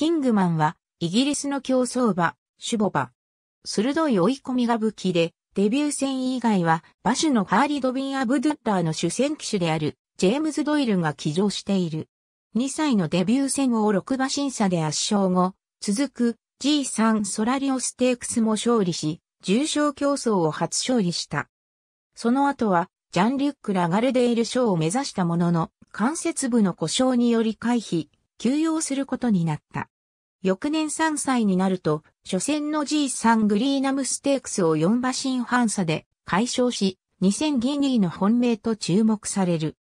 キングマンは、イギリスの競走馬、シュボバ。鋭い追い込みが武器で、デビュー戦以外は、馬主のハーリド・ビン・アブドゥッラーの主戦機種である、ジェームズ・ドイルが騎乗している。2歳のデビュー戦を6馬審査で圧勝後、続く G3 ソラリオステークスも勝利し、重賞競争を初勝利した。その後は、ジャンリュック・ラガルデール賞を目指したものの、関節部の故障により回避、休養することになった。翌年3歳になると、初戦の G3 グリーナムステークスを4馬身半差で解消し、2000ギニーの本命と注目される。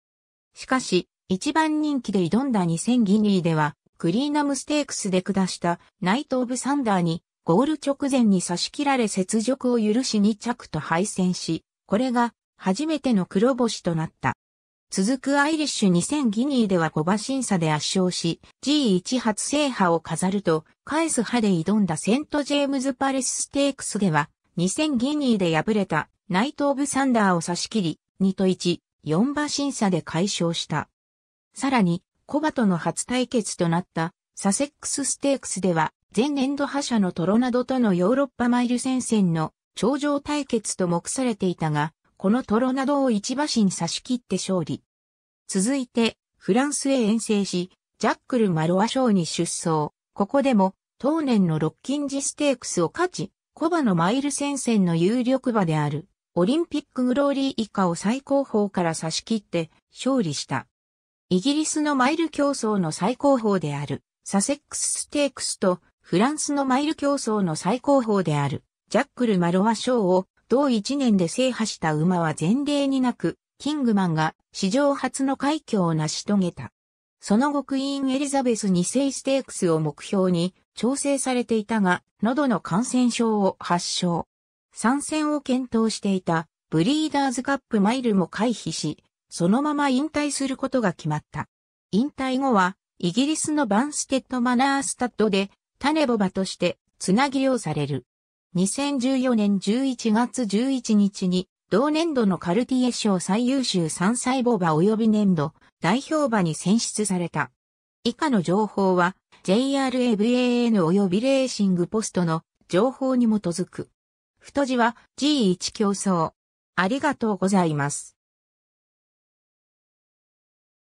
しかし、一番人気で挑んだ2000ギニーでは、グリーナムステークスで下したナイト・オブ・サンダーに、ゴール直前に差し切られ雪辱を許し2着と敗戦し、これが初めての黒星となった。続くアイリッシュ2000ギニーでは小馬審査で圧勝し、G1 初制覇を飾ると、返す派で挑んだセントジェームズパレスステークスでは、2000ギニーで敗れたナイト・オブ・サンダーを差し切り、2と1、4馬審査で解消した。さらに、コバとの初対決となったサセックスステークスでは、前年度覇者のトロナドとのヨーロッパマイル戦線の頂上対決と目されていたが、このトロナドを1馬身差し切って勝利。続いて、フランスへ遠征し、ジャックル・マロア賞に出走。ここでも、当年のロッキンジステークスを勝ち、コバのマイル戦線の有力馬である、オリンピックグローリー以下を最高峰から差し切って勝利した。イギリスのマイル競争の最高峰である、サセックスステークスとフランスのマイル競争の最高峰である、ジャックル・マロワ賞を同一年で制覇した馬は前例になく、キングマンが史上初の快挙を成し遂げた。その後クイーンエリザベス2世ステークスを目標に調整されていたが、喉の感染症を発症。参戦を検討していたブリーダーズカップマイルも回避し、そのまま引退することが決まった。引退後は、イギリスのバンステッドマナースタッドで、タネボバとして、つなぎうされる。2014年11月11日に、同年度のカルティエ賞最優秀三細母馬及び年度代表馬に選出された。以下の情報は JRAVAN 及びレーシングポストの情報に基づく。太字は G1 競争。ありがとうございます。